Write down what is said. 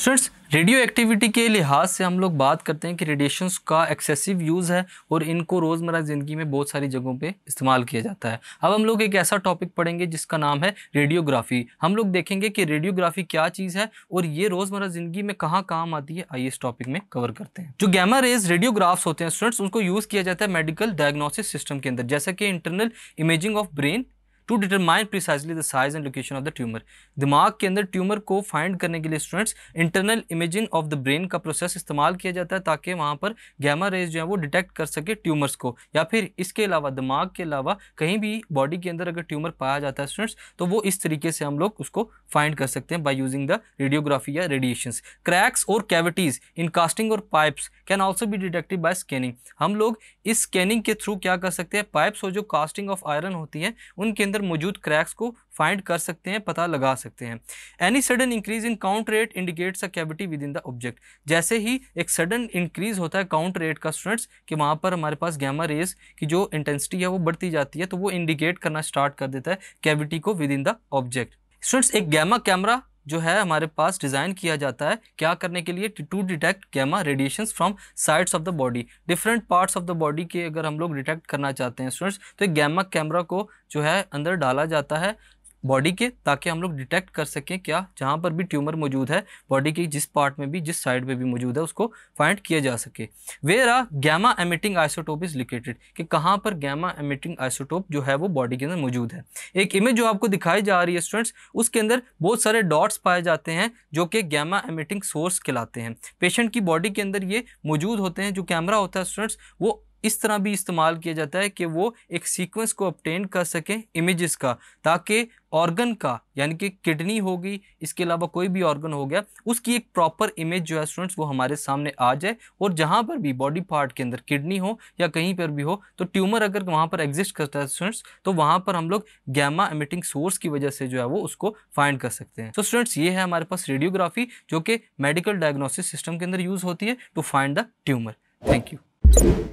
students radio activity के लिहाज से हम लोग बात करते हैं कि रेडिएशंस का एक्सेसिव यूज़ है और इनको रोज़मर्रा ज़िंदगी में बहुत सारी जगहों पे इस्तेमाल किया जाता है अब हम लोग एक ऐसा टॉपिक पढ़ेंगे जिसका नाम है रेडियोग्राफी हम लोग देखेंगे कि रेडियोग्राफी क्या चीज़ है और ये रोज़मर्रा ज़िंदगी में कहाँ काम आती है आइए इस टॉपिक में कवर करते हैं जो गैमा रेज रेडियोग्राफ्स होते हैं स्टूडेंट्स उनको यूज़ किया जाता है मेडिकल डायग्नोसिस सिस्टम के अंदर जैसा कि internal imaging of brain to determine precisely the size and location of the tumour दिमाग के अंदर ट्यूमर को फाइंड करने के लिए students internal imaging of the brain का प्रोसेस इस्तेमाल किया जाता है ताकि वहाँ पर गैमा रेज जो है वो डिटेक्ट कर सके ट्यूमर्स को या फिर इसके अलावा दिमाग के अलावा कहीं भी बॉडी के अंदर अगर ट्यूमर पाया जाता है स्टूडेंट्स तो वो इस तरीके से हम लोग उसको फाइंड कर सकते हैं बाई यूजिंग द रेडियोग्राफी या रेडिएशन क्रैक्स और कैविटीज़ इन कास्टिंग और पाइप्स कैन ऑल्सो भी डिटेक्टेड बाय स्कैनिंग हम लोग इस स्कैनिंग के थ्रू क्या कर सकते हैं पाइप्स और जो कास्टिंग ऑफ आयरन होती है उनके अंदर अंदर मौजूद क्रैक्स को फाइंड कर सकते हैं पता लगा सकते हैं any sudden increase in count rate indicates a cavity within the object जैसे ही एक सडन इंक्रीज होता है काउंट रेट का स्टूडेंट्स कि वहाँ पर हमारे पास गैमा रेज की जो इंटेंसिटी है वो बढ़ती जाती है तो वो इंडिकेट करना स्टार्ट कर देता है कैविटी को within the object students एक गैमा कैमरा जो है हमारे पास डिज़ाइन किया जाता है क्या करने के लिए to detect gamma radiation from sides of the body different parts of the body के अगर हम लोग डिटेक्ट करना चाहते हैं स्टूडेंट्स तो एक गैमा कैमरा को जो है अंदर डाला जाता है बॉडी के ताकि हम लोग डिटेक्ट कर सकें क्या जहाँ पर भी ट्यूमर मौजूद है बॉडी के जिस पार्ट में भी जिस साइड में भी मौजूद है उसको फाइंड किया जा सके where a gamma emitting isotope is located कि कहाँ पर गैमा एमिटिंग आइसोटोप जो है वो बॉडी के अंदर मौजूद है एक इमेज जो आपको दिखाई जा रही है स्टूडेंट्स उसके अंदर बहुत सारे डॉट्स पाए जाते हैं जो कि गैमा एमिटिंग सोर्स कहलाते हैं पेशेंट की बॉडी के अंदर ये मौजूद होते हैं जो कैमरा होता है स्टूडेंट्स वो इस तरह भी इस्तेमाल किया जाता है कि वो एक सीक्वेंस को अपटेन कर सकें इमेजेस का ताकि ऑर्गन का यानी कि किडनी होगी इसके अलावा कोई भी ऑर्गन हो गया उसकी एक प्रॉपर इमेज जो है स्टूडेंट्स वो हमारे सामने आ जाए और जहाँ पर भी बॉडी पार्ट के अंदर किडनी हो या कहीं पर भी हो तो ट्यूमर अगर वहाँ पर एग्जिस्ट करता है स्टूडेंट्स तो वहाँ पर हम लोग गैमा एमिटिंग सोर्स की वजह से जो है वो उसको फाइंड कर सकते हैं तो स्टूडेंट्स ये है हमारे पास रेडियोग्राफी जो कि मेडिकल डायग्नोसिस सिस्टम के अंदर यूज़ होती है to find the tumour thank you